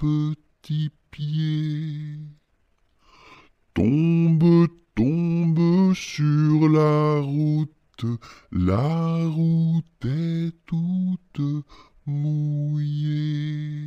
Petit pied Tombe, tombe sur la route, la route est toute mouillée.